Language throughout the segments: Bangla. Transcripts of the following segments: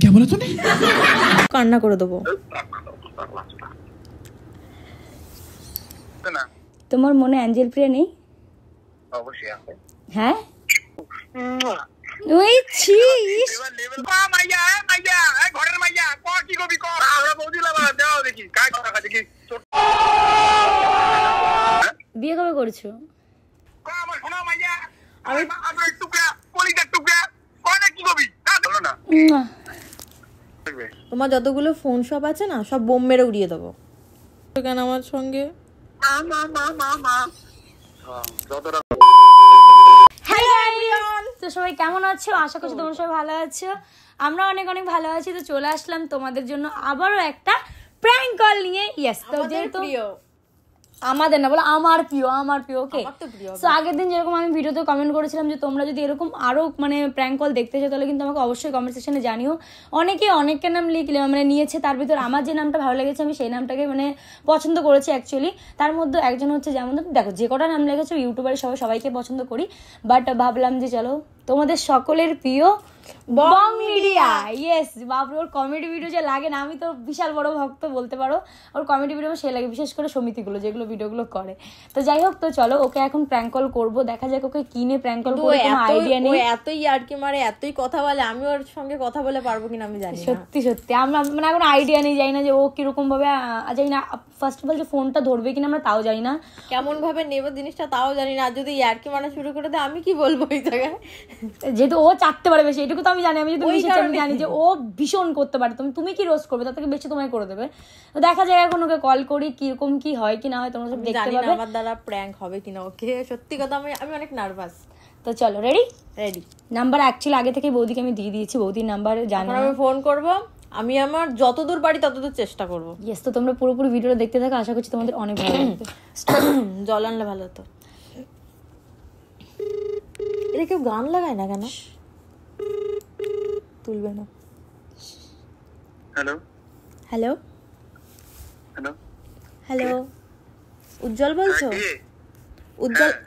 কে বলে তুমি কান্না করে দেবো তোমার মনে অ্যাঞ্জেল প্রিয়া নেই হ্যাঁ ঘরের মাইয়া কি কবি হ্যাঁ, হ্যাঁ, বৌদি দেখি কথা দেখি হ্যাঁ? বিয়ে কবে করছো আমার আমি তোমার যতগুলো ফোন সব আছে না সব বোম মেরে উড়িয়ে দেবো কেন আমার সঙ্গে হ্যাঁ, সবাই কেমন আছো আশা করছি তোমরা সবাই ভালো আছো আমরা অনেক অনেক ভালো আছি তো চলে আসলাম তোমাদের জন্য আবারও একটা প্র্যাঙ্ক কল নিয়ে ইয়েস তো যেহেতু আমাদের না বলো আমার প্রিয় আমার প্রিয় ওকে সো আগের দিন যেরকম আমি ভিডিওতে কমেন্ট করেছিলাম যে তোমরা যদি এরকম আরও মানে প্র্যাঙ্ক কল দেখতে চাও তাহলে কিন্তু আমাকে অবশ্যই কমেন্ট সেকশনে জানিও অনেকে অনেকের নাম লিখলে মানে নিয়েছে তার ভিতর আমার যে নামটা ভালো লেগেছে আমি সেই নামটাকে মানে পছন্দ করেছি অ্যাকচুয়ালি তার মধ্যে একজন হচ্ছে যেমন দেখো যে কটা নাম লেগেছে ইউটিউবারে সবাই সবাইকে পছন্দ করি বাট ভাবলাম যে চলো তোমাদের সকলের প্রিয় বং মিডিয়া ইয়েস বাবু ওর কমেডি ভিডিও যে লাগে না আমি তো বিশাল বড় ভক্ত বলতে পারো ওর কমেডি ভিডিও সে লাগে বিশেষ করে সমিতিগুলো যেগুলো ভিডিওগুলো করে তো যাই হোক তো চলো ওকে এখন প্র্যাঙ্ক কল করবো দেখা যাক ওকে কিনে প্র্যাঙ্ক কল করে কোনো আইডিয়া নেই এতই আরকি মারে এতই কথা বলে আমি ওর সঙ্গে কথা বলে পারবো কিনা আমি জানি সত্যি সত্যি আমার মানে কোনো আইডিয়া নেই জানি না যে ও কিরকম ভাবে জানি না ফার্স্ট অফ অল যে ফোনটা ধরবে কিনা আমরা তাও জানি না কেমন ভাবে নেবো জিনিসটা তাও জানি না যদি ইয়ারকি মানা শুরু করে দেয় আমি কি বলবো ওই জায়গায় যেহেতু ও চাটতে পারে বেশি এটুকু তো আমি জানি আমি যদি মিশেছি আমি জানি যে ও ভীষণ করতে পারে তুমি তুমি কি রোস্ট করবে তার থেকে বেশি তোমায় করে দেবে তো দেখা যায় এখন ওকে কল করি কিরকম কি হয় কি না হয় তোমরা সব দেখতে পাবে আমার দ্বারা প্র্যাঙ্ক হবে কিনা ওকে সত্যি কথা আমি আমি অনেক নার্ভাস তো চলো রেডি রেডি নাম্বার অ্যাকচুয়ালি আগে থেকে বৌদিকে আমি দিয়ে দিয়েছি বৌদির নাম্বার জানি আমি ফোন করবো আমি আমার যতদূর পারি ততদূর চেষ্টা করবো ইয়েস তো তোমরা পুরোপুরি ভিডিওটা দেখতে থাকো আশা করছি তোমাদের অনেক ভালো লাগবে জল আনলে ভালো হতো এটা কেউ গান লাগায় না কেন তুলবে না hello hello hello hello Ujjwal বলছো হ্যাঁ, উজ্জ্বল হ্যাঁ।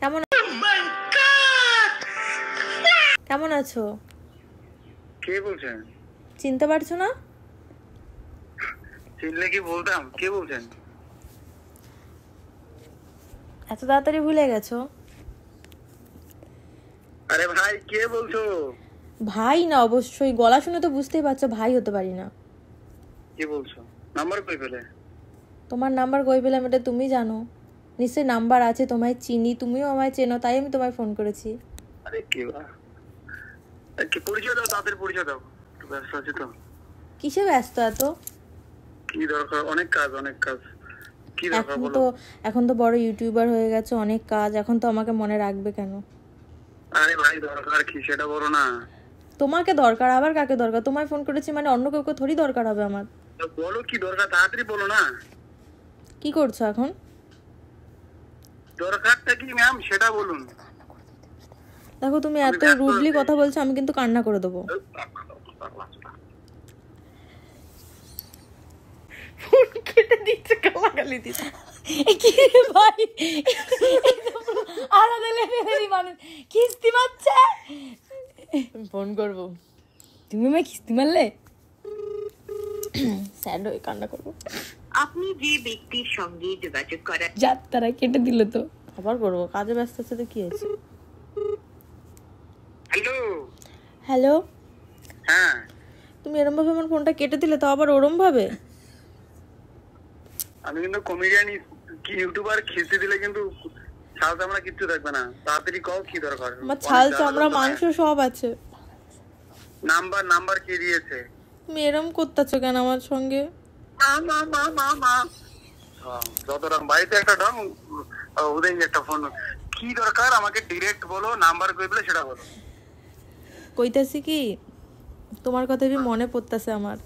কেমন oh কেমন আছো কে বলছেন চিনতে পারছো না চিনলে কি বলতাম কে বলছেন এত তাড়াতাড়ি ভুলে গেছো আরে ভাই কে বলছো ভাই না অবশ্যই গলা শুনে তো বুঝতেই পারছো ভাই হতে পারি না কি বলছো নাম্বার কই পেলে তোমার নাম্বার কই পেলাম এটা তুমি জানো নিশ্চয় নাম্বার আছে তোমায় চিনি তুমিও আমায় চেনো তাই আমি তোমায় ফোন করেছি আরে কি বা কি পরিচয় দাও তাদের পরিচয় দাও ব্যস্ত হ্যাঁ, আছি তো কিসে ব্যস্ত এত কি দরকার অনেক কাজ অনেক কাজ এখন তো এখন তো বড় ইউটিউবার হয়ে গেছে অনেক কাজ এখন তো আমাকে মনে রাখবে কেন আরে ভাই দরকার কি সেটা বলো না তোমাকে দরকার আবার কাকে দরকার তোমায় ফোন করেছি মানে অন্য কাউকে থোড়ি দরকার হবে আমার বলো কি দরকার তাড়াতাড়ি বলো না কি করছো এখন দরকারটা কি ম্যাম সেটা বলুন দেখো তুমি এত রুডলি কথা বলছো আমি কিন্তু কান্না করে দেবো কেটে দিচ্ছে গালাগালি দিচ্ছে কি রে ভাই আলাদা লেভেলেরই মানুষ কিস্তি মারছে ফোন করবো তুমি আমায় কিস্তি মারলে স্যাড হয়ে কান্না করবো আপনি যে ব্যক্তির সঙ্গে যোগাযোগ করেন যাত তারা কেটে দিল তো আবার করবো কাজে ব্যস্ত আছে তো কি আছে হ্যালো হ্যালো হ্যাঁ। তুমি এরম ভাবে আমার ফোনটা কেটে দিলে তো আবার ওরম ভাবে আমি কিন্তু কমেডিয়ান কি ইউটিউবার খেতে দিলে কিন্তু ছাল চামড়া কিচ্ছু থাকবে না তাড়াতাড়ি কও কি দরকার আমার ছাল চামড়া মাংস সব আছে নাম্বার নাম্বার কে দিয়েছে তুমি এরম করতেছ কেন আমার সঙ্গে মা মা মা মা মা যত রং বাড়িতে একটা ঢং ওদের একটা ফোন কি দরকার আমাকে ডিরেক্ট বলো নাম্বার কই বলে সেটা বলো কইতাছি কি তোমার কথা কি মনে পড়তেছে আমার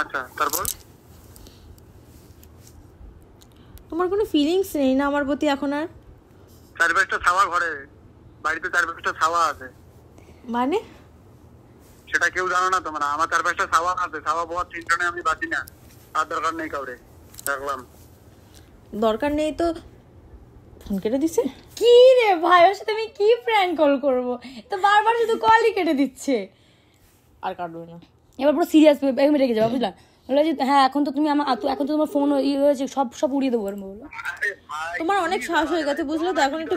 আচ্ছা তারপর তোমার কোনো ফিলিংস নেই না আমার প্রতি এখন আর চারপাশটা ছাওয়া ঘরে বাড়িতে চারপাশটা ছাওয়া আছে মানে সেটা কেউ জানো না তোমরা মানে আমার চারপাশটা ছাওয়া আছে ছাওয়া বহুত টেনশনে আমি বাঁচি না আর দরকার নেই কাউরে রাখলাম দরকার নেই তো ফোন কেটে দিছে কি রে ভাই ওর সাথে আমি কি প্র্যাঙ্ক কল করব তো বারবার শুধু কলই কেটে দিচ্ছে আর কাটবে না এবার পুরো সিরিয়াস আমি রেখে যাবে বুঝলাম বলে যে হ্যাঁ এখন তো তুমি আমার এখন তো তোমার ফোন ইয়ে হয়েছে সব সব উড়িয়ে দেবো আমি বলো তোমার অনেক সাহস হয়ে গেছে বুঝলে তো এখন একটু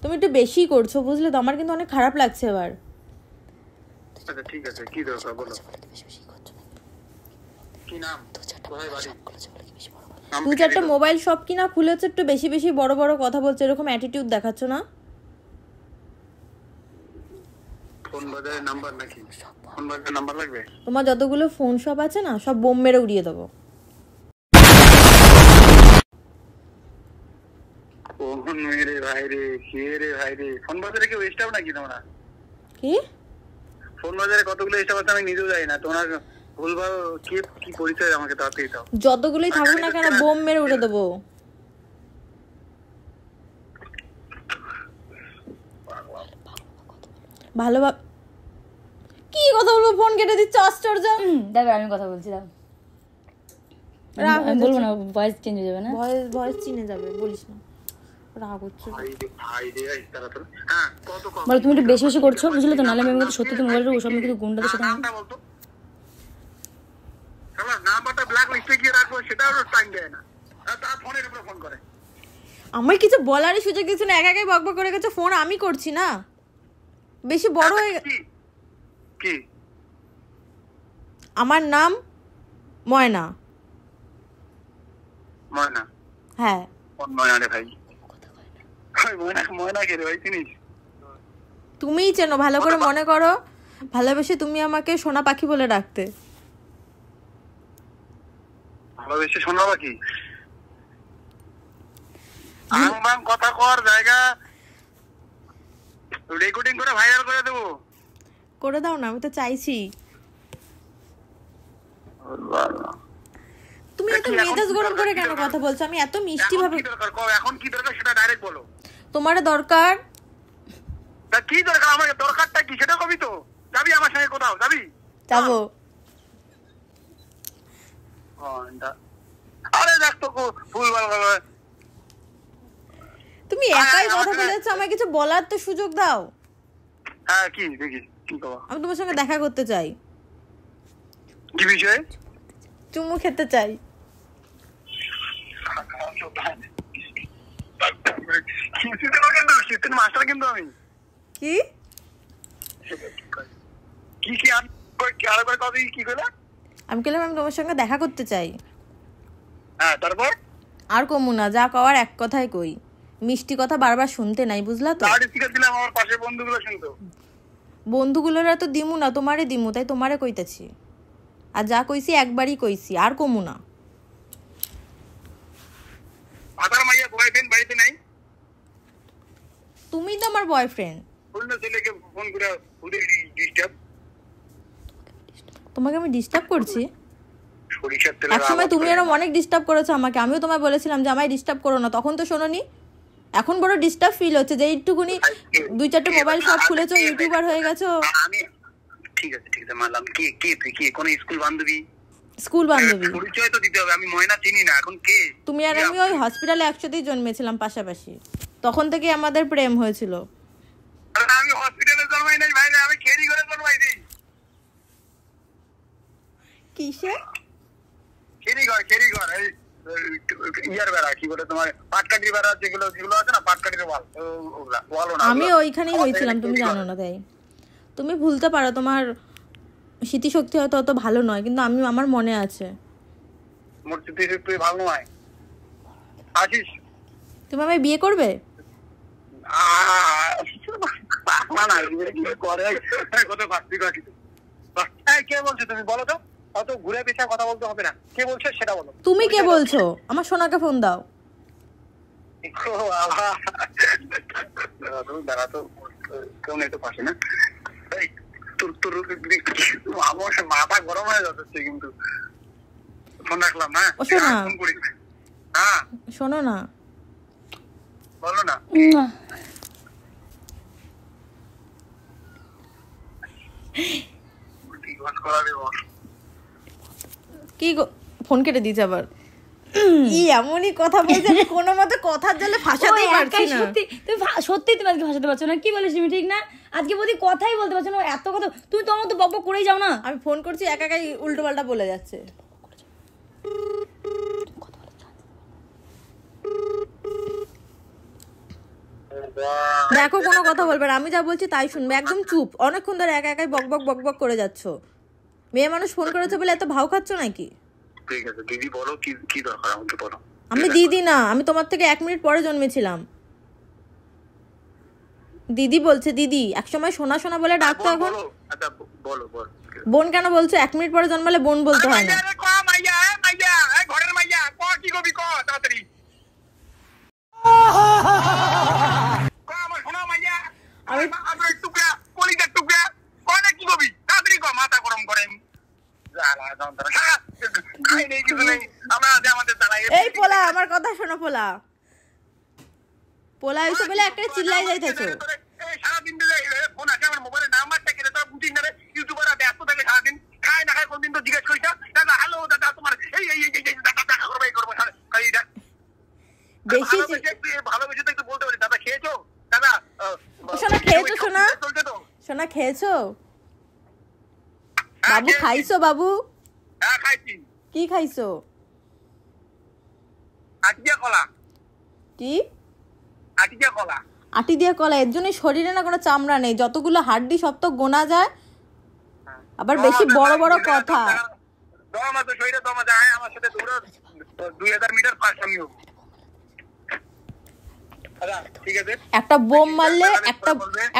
তুমি একটু বেশি করছো বুঝলে তো আমার কিন্তু অনেক খারাপ লাগছে এবার আচ্ছা ঠিক আছে চারটা মোবাইল শপ কিনা খুলে হচ্ছে একটু বেশি বেশি বড় বড় কথা বলছে এরকম অ্যাটিটিউড দেখাচ্ছ না ফোন তোমার যতগুলো ফোন শপ আছে না সব বোম মেরে উড়িয়ে দেবো ভাই রে কে রে ভাই রে ফোন বাজারে কেউ নাকি তোমরা কি ফোন বাজারে কতগুলো আছে আমি নিজেও জানি না তোমার কি কি পরিচয় আমাকে যতগুলোই থাকুক না আচ্ছা, কেন বোম মেরে উড়ে দেবো ভালোভাবে কি কথা বলবো ফোন কেটে দিচ্ছে আশ্চর্য দাঁড়া আমি কথা বলছিলাম রাগ বলবো না ভয়েস চেঞ্জ হয়ে যাবে না ভয়েস ভয়েস চিনে যাবে বলিস না তুমি একটু বেশি বেশি করছো বুঝলে তো নাহলে আমি সত্যি তো মোবাইলের ওসব আমি কিন্তু গুন্ডাদের সাথে আমার কিছু বলারই সুযোগ কিছু না একা একাই বকবক করে গেছে ফোন আমি করছি না বেশি বড় আচ্ছা, হয়ে কি আমার নাম ময়না ময়না হ্যাঁ ময়না রে ভাই তুমিই চেনো ভালো করে মনে করো ভালোবেসে তুমি আমাকে সোনা পাখি বলে ডাকতে ভালোবেসে সোনা পাখি কথা কর জায়গা রেকর্ডিং করে ভাইরাল করে দেব করে দাও না আমি তো চাইছি তুমি এত মেজাজ গরম করে কেন কথা বলছো আমি এত মিষ্টি ভাবে এখন কি দরকার সেটা ডাইরেক্ট বলো তোমার দরকার তা কি দরকার আমার দরকারটা কি সেটা কবি তো যাবি আমার সঙ্গে কোথাও যাবি যাবো হ্যাঁ। আরে দেখ তো ফুল ভালো ভালো তুমি একাই কথা বলেছ হ্যাঁ। আমায় কিছু বলার তো সুযোগ দাও হ্যাঁ কি দেখি আমি তোমার সঙ্গে দেখা করতে চাই কি বিষয়ে চুমু খেতে চাই আমি কি কি কি কি কইলা আমি কইলাম আমি তোমার সঙ্গে দেখা করতে চাই হ্যাঁ তারপর আর কমু না যা কওয়ার এক কথাই কই মিষ্টি কথা বারবার শুনতে নাই বুঝলা তো আমার পাশে বন্ধুগুলো শুনতো বন্ধুগুলোরা তো দিমু না তোমারে দিমু তাই তোমারে কইতাছি আর যা কইছি একবারই কইছি আর কমু না আদার মাইয়া বয়ফ্রেন্ড নাই তুমি তো আমার বয়ফ্রেন্ড ফোন করে তোমাকে আমি ডিস্টার্ব করছি এক সময় তুমি এরকম অনেক ডিস্টার্ব করেছো আমাকে আমিও তোমায় বলেছিলাম যে আমায় ডিস্টার্ব করো না তখন তো শোনোনি এখন বড় ডিস্টার্ব ফিল হচ্ছে যে একটুকুনি দুই চারটে মোবাইল সব খুলেছো ইউটিউবার হয়ে গেছো আমি ঠিক আছে ঠিক আছে মানলাম কে কে তুই কে কোন স্কুল বান্ধবী স্কুল হ্যাঁ, বান্ধবী পরিচয় তো দিতে হবে আমি ময়না চিনি না এখন কে তুমি আর আমি ওই হসপিটালে একসাথেই জন্মেছিলাম পাশাপাশি তখন থেকে আমাদের প্রেম হয়েছিল আমি হসপিটালে জন্মাই নাই ভাই আমি খেরি করে দিই কিসে খেরি ঘর খেরি ঘর এই ইয়ার বেড়া কি বলে তোমার পাটকাঠির বেড়া যেগুলো যেগুলো আছে না পাটকাঠির ওয়াল ওয়ালও না আমি ওইখানেই হয়েছিলাম তুমি জানো না তাই তুমি ভুলতে পারো তোমার স্মৃতিশক্তি হয়তো অত ভালো নয় কিন্তু আমি আমার মনে আছে মোর স্মৃতিশক্তি ভালো নয় আশিস তুমি আমায় বিয়ে করবে না না কে বলছো তুমি বলো তো অত ঘুরে পেছা কথা বলতে হবে না কে বলছো সেটা বলো তুমি কে বলছো আমার সোনাকে ফোন দাও কেউ মাথা গরম হয়ে যাচ্ছে কিন্তু ফোন রাখলাম হ্যাঁ? না হ্যাঁ, ফোন করি হ্যাঁ শোনো না বলো না করাবে বস কি ফোন কেটে দিয়েছে আবার এমনই কথা বলছে আমি কোনো মতে জালে ফাঁসাতে পারছি না সত্যি তুমি সত্যি তুমি আজকে ফাঁসাতে পারছো না কি বলিস তুমি ঠিক না আজকে বলি কথাই বলতে পারছো না এত কথা তুমি বকবক করেই যাও না আমি ফোন করছি একা একাই উল্টো পাল্টা বলে যাচ্ছে দেখো কোনো কথা বলবে না আমি যা বলছি তাই শুনবে একদম চুপ অনেকক্ষণ ধরে একা একাই বক বক বক বক করে যাচ্ছ মেয়ে মানুষ ফোন করেছে বলে এত ভাও খাচ্ছ নাকি ঠিক আছে দিদি বলো কি কি দরকার আমাকে বলো আমি দিদি না আমি তোমার থেকে এক মিনিট পরে জন্মেছিলাম দিদি বলছে দিদি এক সময় সোনা সোনা বলে আচ্ছা, ডাকতো এখন আচ্ছা, বোন কেন বলছো এক মিনিট পরে জন্মালে বোন বলতে হয় না আমি মাথা গরম এই পোলা আমার কথা শোনো পোলা পোলা বলে একটা চিল্লাই থাকে জিজ্ঞেস না তো একটু বলতে দাদা খেয়েছো দাদা খেয়েছো বাবু খাইছো বাবু কি খাইছো কি আটি দিয়া কলা এর জন্য শরীরে না কোনো চামড়া নেই যতগুলো হাড্ডি সব তো গোনা যায় আবার বেশি বড় বড় কথা একটা বোম মারলে একটা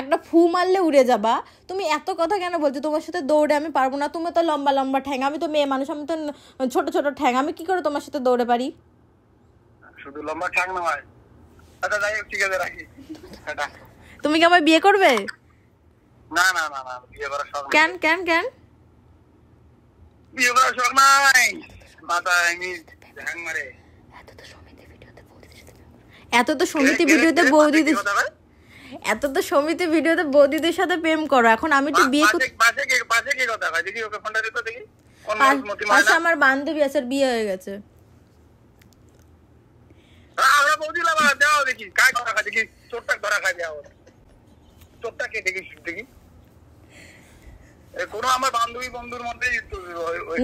একটা ফু মারলে উড়ে যাবা তুমি এত কথা কেন বলছো তোমার সাথে দৌড়ে আমি পারবো না তুমি তো লম্বা লম্বা ঠ্যাং আমি তো মেয়ে মানুষ আমি তো ছোট ছোট ঠ্যাং আমি কি করে তোমার সাথে দৌড়ে পারি শুধু লম্বা ঠ্যাং নয় আচ্ছা যাই ঠিক আছে রাখি তুমি কি আমায় বিয়ে করবে না না না না বিয়ে করার শখ কেন কেন কেন বিয়ে করার শখ নাই মাথা আমি ঢ্যাং মারে এত তো সমিতি ভিডিওতে বৌদিদের এত তো সমিতি ভিডিওতে বৌদিদের সাথে প্রেম করো এখন আমি তো বিয়ে পাশে আমার বান্ধবী আছে বিয়ে হয়ে গেছে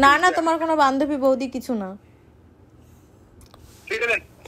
না না তোমার কোনো বান্ধবী বৌদি কিছু না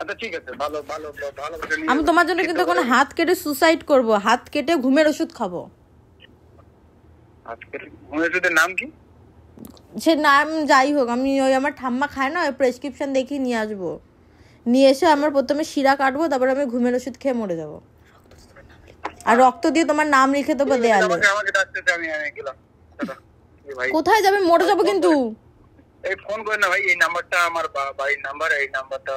আচ্ছা, আমি তোমার জন্য কিন্তু কোনো হাত কেটে সুসাইড করব হাত কেটে ঘুমের ওষুধ খাবো সে নাম যাই হোক আমি ওই আমার ঠাম্মা খায় না ওই প্রেসক্রিপশন দেখে নিয়ে আসবো নিয়ে এসে আমার প্রথমে শিরা কাটবো তারপরে আমি ঘুমের ওষুধ খেয়ে মরে যাবো আর রক্ত দিয়ে তোমার নাম লিখে দেবো দেয়ালে কোথায় যাবে মরে যাবো কিন্তু এই ফোন না ভাই এই নাম্বারটা আমার বাড়ির নাম্বার এই নাম্বারটা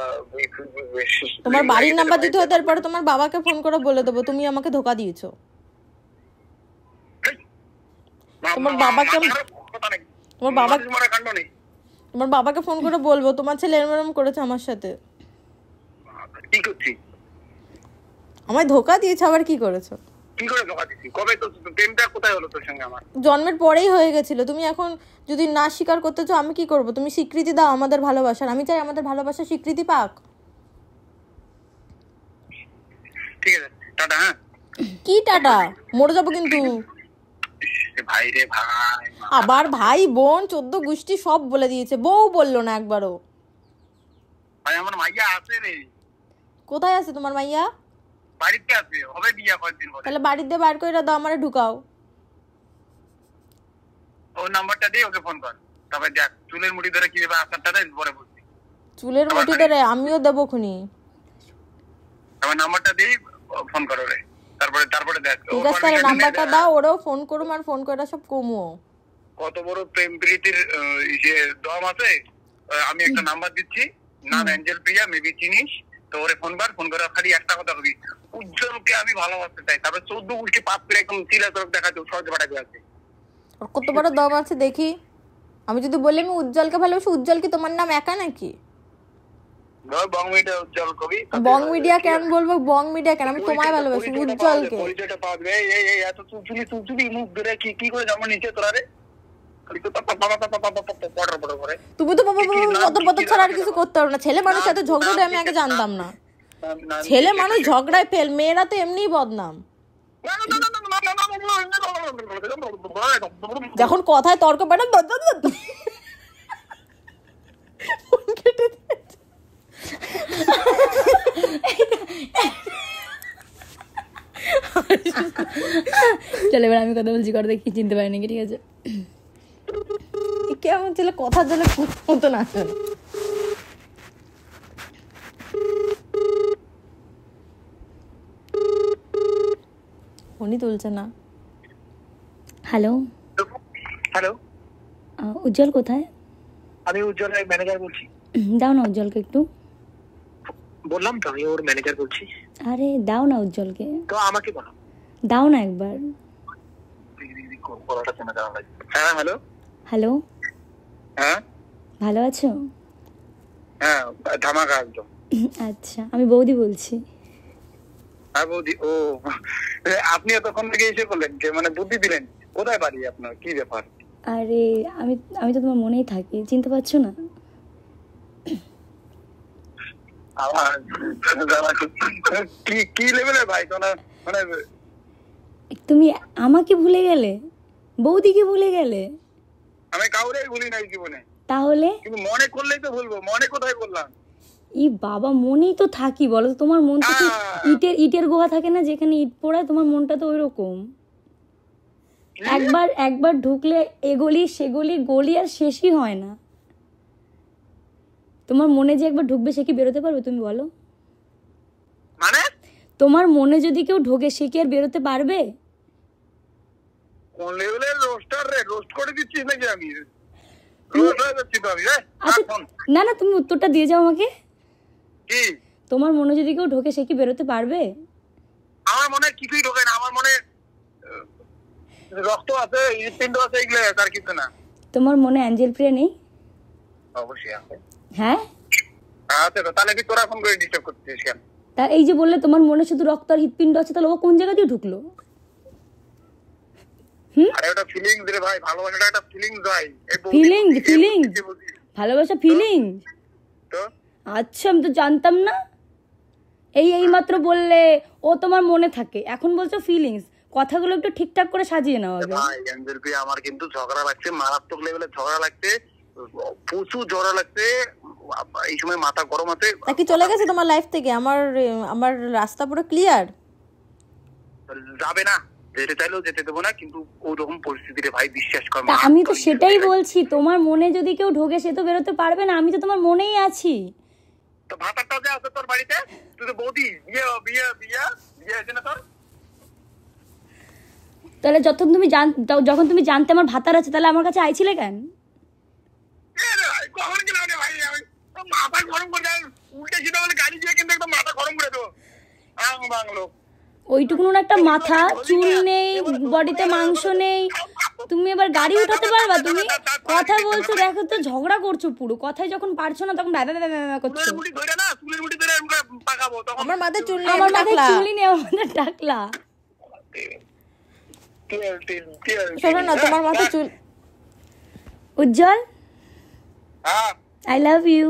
তোমার বাড়ির নাম্বার দিতে হয় তারপরে তোমার বাবাকে ফোন করে বলে দেবো তুমি আমাকে ধোকা দিয়েছো তোমার বাবাকে তোমার বাবা তোমার বাবাকে ফোন করে বলবো তোমার ছেলে এরম করেছে আমার সাথে কি করছি আমায় ধোকা দিয়েছে আবার কি করেছো কি করে ধোকা দিছি কবে তো প্রেমটা কোথায় হলো তোর সঙ্গে আমার জন্মের পরেই হয়ে গেছিল তুমি এখন যদি না স্বীকার করতে চাও আমি কি করব তুমি স্বীকৃতি দাও আমাদের ভালোবাসার আমি চাই আমাদের ভালোবাসা স্বীকৃতি পাক ঠিক আছে টাটা হ্যাঁ কি টাটা মরে যাবো কিন্তু ভাই রে ভাই আবার ভাই বোন চোদ্দ গোষ্ঠী সব বলে দিয়েছে বউ বললো না একবারও ভাই আমার মাইয়া আছে রে কোথায় আছে তোমার মাইয়া বাড়িতে আসবে হবে বিয়া কয়েকদিন পরে তাহলে বাড়িতে বার করে দাও আমারে ঢুকাও ও নাম্বারটা ওকে ফোন কর তবে দেখ চুলের ধরে আসারটা দেয় পরে চুলের মুঠি ধরে আমিও দেবো খুনি তবে নাম্বারটা ফোন কর ওরে তারপরে তারপরে দেখ ঠিক আছে তাহলে নাম্বারটা দাও ওরাও ফোন করুম আর ফোন করে সব কমুও কত বড় প্রেম প্রীতির যে দম আছে আমি একটা নাম্বার দিচ্ছি নাম অ্যাঞ্জেল প্রিয়া মেবি চিনিস তো ওরে ফোন কর ফোন করে খালি একটা কথা কবি উজ্জ্বলকে আমি ভালোবাসতে চাই তারপরে চোদ্দ উল্টি পাপ করে একদম চিলা চোখ দেখা সহজ পাঠাতে আছে কত বড় দম আছে দেখি আমি যদি বলি আমি উজ্জ্বলকে ভালোবাসি উজ্জ্বল কি তোমার নাম একা নাকি বং মিডিয়া উজ্জ্বল কবি বং মিডিয়া কেন বলবো বং মিডিয়া কেন আমি তোমায় ভালোবাসি উজ্জ্বলকে এই এই এত চুপচুপি চুপচুপি মুখ ধরে কি কি করে জন্ম নিচে তোরা রে তুমি তো ছাড়া কিছু করতে পারো না ছেলে মানুষ এত ঝগড়াটা আমি আগে জানতাম না ছেলে মানুষ ঝগড়ায় ফেল মেয়েরা তো এমনিই বদনাম যখন কথায় তর্ক ম্যাডাম কেটে চলে এবার আমি কথা বলছি কথা দেখি চিনতে পারিনি ঠিক আছে কেমন ছিল কথার জন্য মতো না ফোনই তুলছে না হ্যালো হ্যালো উজ্জ্বল কোথায় আমি উজ্জ্বল ম্যানেজার বলছি দাও না উজ্জ্বলকে একটু বললাম তো আমি ওর ম্যানেজার বলছি আরে দাও না উজ্জ্বলকে তো আমাকে বলো দাও না একবার হ্যাঁ হ্যালো হ্যালো হ্যাঁ ভালো আছো হ্যাঁ ধামাকা একদম আচ্ছা আমি বৌদি বলছি হ্যাঁ বৌদি ও আপনি এতক্ষণ থেকে এসে বললেন যে মানে বুদ্ধি দিলেন কোথায় বাড়ি আপনার কি ব্যাপার আরে আমি আমি তো তোমার মনেই থাকি চিনতে পারছো না ভাই তোমার মানে, তুমি আমাকে ভুলে গেলে বৌদিকে ভুলে গেলে আমি কাউরেই ভুলি নাই জীবনে তাহলে কিন্তু মনে করলেই তো ভুলবো মনে কোথায় করলাম ই বাবা মনেই তো থাকি বলো তোমার মন তো ইটের ইটের গোহা থাকে না যেখানে ইট পোড়ায় তোমার মনটা তো ওইরকম একবার একবার ঢুকলে এগলি সেগলি গলি আর শেষই হয় না তোমার মনে যে একবার ঢুকবে সে কি বেরোতে পারবে তুমি বলো মানে তোমার মনে যদি কেউ ঢোকে সে কি আর বেরোতে পারবে কোন লেভেলের হ্যাঁ? আচ্ছা, না না তুমি উত্তরটা দিয়ে যাও আমাকে তোমার মনে যদি কেউ ঢোকে সে কি বেরোতে পারবে আমার মনে হয় কিছুই ঢোকে না আমার মনে রক্ত আছে হৃৎপিণ্ড আছে এগুলো তার কিছু না তোমার মনে অ্যাঞ্জেল প্রিয়া নেই অবশ্যই আছে হ্যাঁ তাহলে কি তোরা ফোন করে ডিস্টার্ব করছিস কেন তা এই যে বললে তোমার মনে শুধু রক্ত আর হৃৎপিণ্ড আছে তাহলে ও কোন জায়গা দিয়ে ঢুকলো ভালোবাসা তো আচ্ছা আমি তো জানতাম না এই এই মাত্র বললে ও তোমার মনে থাকে এখন বলছো ফিলিংস কথাগুলো একটু ঠিকঠাক করে সাজিয়ে নাও আগে ভাই আমার কিন্তু ঝগড়া লাগছে মারাত্মক লেভেলে ঝগড়া লাগছে প্রচুর ঝগড়া লাগছে এই সময় মাথা গরম আছে নাকি চলে গেছে তোমার লাইফ থেকে আমার আমার রাস্তা পুরো ক্লিয়ার যাবে না আমি তো সেটাই বলছি তোমার মনে যদি কেউ ঢোকে সে তো বেরোতে পারবে না আমি তো তোমার মনেই আছি তাহলে যখন তুমি জান যখন তুমি জানতে আমার ভাতার আছে তাহলে আমার কাছে আইছিলে কেন মাথা গরম করে উল্টে ছিল গাড়ি দিয়ে কিন্তু একদম মাথা গরম করে দেবো হ্যাঁ, বাংলো ওইটুকুন একটা মাথা চুল নেই বডিতে মাংস নেই তুমি এবার গাড়ি উঠাতে পারবা তুমি কথা বলছো দেখো তো ঝগড়া করছো পুরো কথাই যখন পারছো না তখন ব্যাবা ব্যাবা ব্যাবা করছো আমার মাথায় চুল আমার মাথায় চুল নেই আমার ডাকলা শোনো না তোমার মাথায় হ্যাঁ। চুল উজ্জ্বল আই লাভ ইউ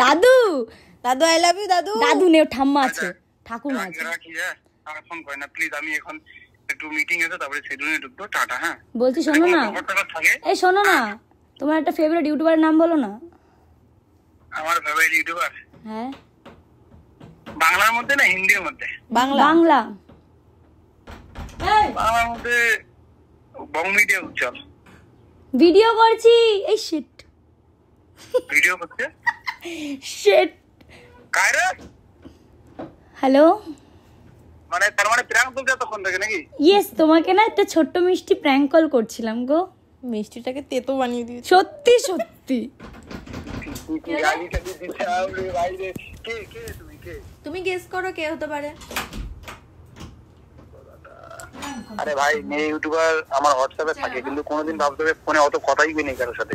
দাদু দাদু আই লাভ ইউ দাদু দাদু নেও ঠাম্মা আছে ঠাকুমা আছে রাখি ফোন হ্যাঁ, করে না প্লিজ আমি এখন একটু মিটিং আছে তারপরে সেলুনে ঢুকবো টাটা হ্যাঁ বলছি শোনো না এই শোনো না তোমার একটা ফেভারিট ইউটিউবারের নাম বলো না আমার ফেভারিট ইউটিউবার হ্যাঁ বাংলার মধ্যে না হিন্দির মধ্যে বাংলা বাংলা বাংলার মধ্যে বং মিডিয়া উজ্জ্বল ভিডিও করছি এই শিট ভিডিও করছে शिट काय হ্যালো মানে তার মানে প্র্যাঙ্ক চলছে তখন থেকে নাকি ইয়েস তোমাকে না একটা ছোট্ট মিষ্টি প্র্যাঙ্ক কল করছিলাম গো মিষ্টিটাকে তেতো বানিয়ে দিয়ে সত্যি সত্যি তুমি গেস করো কে হতে পারে আরে ভাই মেয়ে ইউটিউবার আমার হোয়াটসঅ্যাপে থাকে কিন্তু কোনোদিন ভাবতে হবে ফোনে অত কথাই নেই কারোর সাথে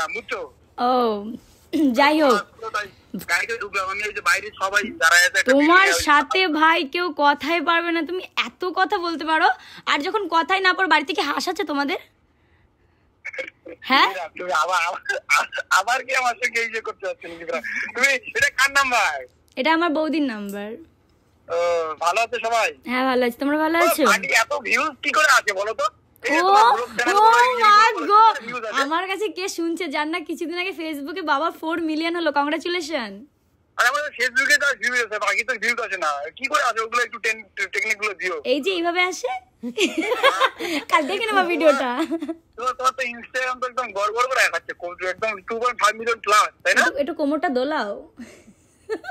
গেছিলাম বুঝছো ও যাই হোক তোমার সাথে ভাই কেউ কথাই পারবে না তুমি এত কথা বলতে পারো আর যখন কথাই না পারো বাড়ি থেকে হাসাচ্ছে তোমাদের হ্যাঁ এটা আমার বৌদির নাম্বার ভালো আছো সবাই হ্যাঁ ভালো আছি তোমরা ভালো আছো এত ভিউজ কি করে আছে বলো তো আমার কাছে কে শুনছে জান না কিছুদিন আগে ফেসবুকে বাবা ফোর মিলিয়ন হলো কংগ্রাচুলেশন ফেসবুকে ভিউ আছে না কি করে টেকনিক গুলো দিও এই যে এইভাবে আসে কাল দেখে নেবা ভিডিওটা তোমার তো ইনস্টাগ্রাম তো একদম গড় একদম প্লাস তাই না একটু কোমরটা দোলাও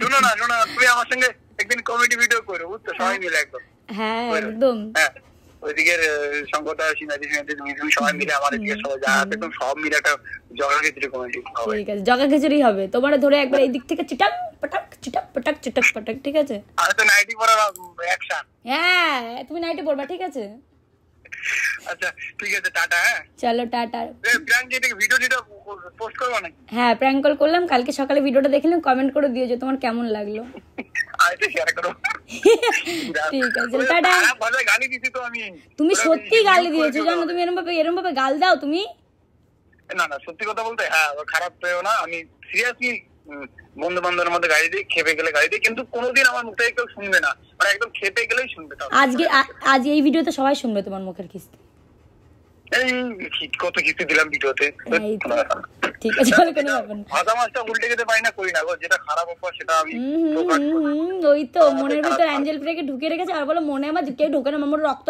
শোনো না শোনো তুমি আমার সঙ্গে একদিন কমেডি ভিডিও করে বুঝছো সবাই মিলে একদম হ্যাঁ একদম হ্যাঁ, ওইদিকে সিনাজি সিনাজি তুমি তুমি সবাই মিলে সবাই যা আছে সব মিলে একটা জগা খিচুড়ি কমেডি হবে ঠিক আছে জগা খিচুড়ি হবে তোমার ধরে একবার এই দিক থেকে চিটাক পটাক চিটাক পটাক চিটাক পটাক ঠিক আছে আর তো নাইটি পরা অ্যাকশন হ্যাঁ তুমি নাইটি পরবা ঠিক আছে আচ্ছা ঠিক আছে টাটা হ্যাঁ চলো টাটা ভিডিও হ্যাঁ প্র্যাঙ্ক কল করলাম কালকে সকালে ভিডিওটা দেখে কমেন্ট করে দিও যে তোমার কেমন লাগলো ঠিক আছে টাটা তুমি সত্যি গালি দিয়েছো জানো তুমি এরম ভাবে এরম ভাবে গাল দাও তুমি না না সত্যি কথা বলতে হ্যাঁ খারাপ পেও না আমি সিরিয়াসলি বন্ধু বান্ধবের মধ্যে গাড়ি দিই খেপে গেলে গাড়ি দিই কিন্তু কোনোদিন আমার মুখ থেকে কেউ শুনবে না মানে একদম খেপে গেলেই শুনবে আজকে আজ এই ভিডিওতে সবাই শুনবে তোমার মুখের কিস্তি কত কিস্তি দিলাম ভিডিওতে মাছটা উল্টে যেতে পারি না করি না গো যেটা খারাপ সেটা ওই তো মনের ভিতর অ্যাঞ্জেল ফ্রেকে ঢুকে রেখেছে আর বলে মনে আমার কেউ ঢোকে না আমার রক্ত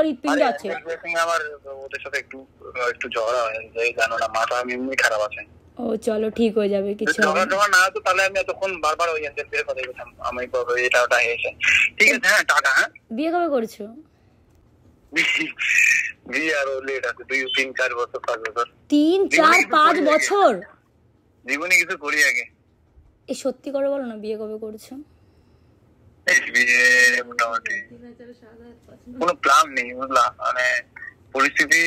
আছে আমার ওদের সাথে একটু একটু হয় মাথা আমি খারাপ আছে ও চলো ঠিক হয়ে যাবে কিছু না তো তাহলে আমি এতক্ষণ বারবার ওই এন্টারপ্রেস কথা বলতাম আমি বলবো এটা ওটা হয়েছে ঠিক আছে হ্যাঁ টাটা হ্যাঁ বিয়ে কবে করছো বিয়ে আরো লেট আছে দুই তিন চার বছর পাঁচ বছর তিন চার পাঁচ বছর জীবনে কিছু করি আগে এ সত্যি করে বলো না বিয়ে কবে করছো বিয়ে মোটামুটি কোনো প্ল্যান নেই বুঝলা মানে পরিস্থিতি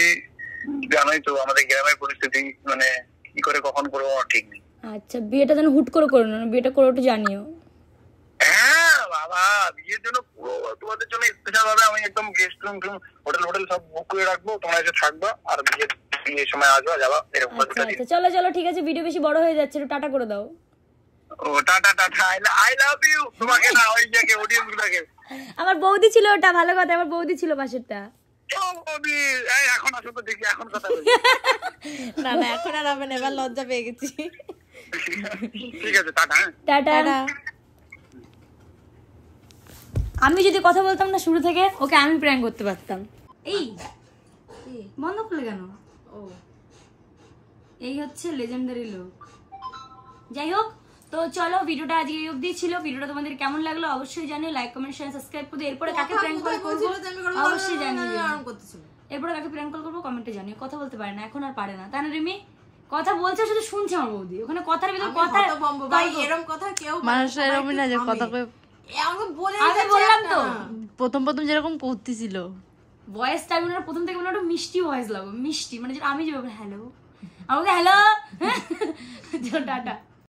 জানোই তো আমাদের গ্রামের পরিস্থিতি মানে কি করে কখন করবো আমার ঠিক নেই আচ্ছা বিয়েটা যেন হুট করে করে না বিয়েটা করে একটু জানিও হ্যাঁ বাবা বিয়ের জন্য পুরো তোমাদের জন্য স্পেশাল ভাবে আমি একদম গেস্ট রুম হোটেল হোটেল সব বুক করে রাখবো তোমরা এসে আর বিয়ের বিয়ের সময় আসবা যাবা এরকম আচ্ছা, আচ্ছা চলো চলো ঠিক আছে ভিডিও বেশি বড় হয়ে যাচ্ছে একটু টাটা করে দাও ও tata tata I love you তোমাকে না ওই জায়গায় অডিয়েন্স আমার বৌদি ছিল ওটা ভালো কথা আমার বৌদি ছিল পাশেরটা না না এখন আর হবে না এবার লজ্জা পেয়ে গেছি ঠিক আছে টাটা হ্যাঁ। টাটা আমি যদি কথা বলতাম না শুরু থেকে ওকে আমি প্রেম করতে পারতাম এই বন্ধ করলে কেন ও এই হচ্ছে লেজেন্ডারি লোক যাই হোক তো চলো ভিডিওটা আজকে এই অবধি ছিল ভিডিওটা তোমাদের কেমন লাগলো অবশ্যই জানিও লাইক কমেন্ট শেয়ার সাবস্ক্রাইব করে এরপরে কাকে প্র্যাঙ্ক কল করব অবশ্যই জানিও এরপরে কাকে প্র্যাঙ্ক কল করবো কমেন্টে জানিও কথা বলতে পারে না এখন আর পারে না তাই না রিমি কথা বলছে শুধু শুনছে আমার বৌদি ওখানে কথার ভিতরে কথা ভাই এরকম কথা কেউ মানুষ এরকম না যে কথা কই আমি বলে আমি বললাম তো প্রথম প্রথম যেরকম করতেছিল ভয়েসটা আমি ওনার প্রথম থেকে ওনার একটু মিষ্টি ভয়েস লাগো মিষ্টি মানে আমি যে হ্যালো আমাকে হ্যালো টাটা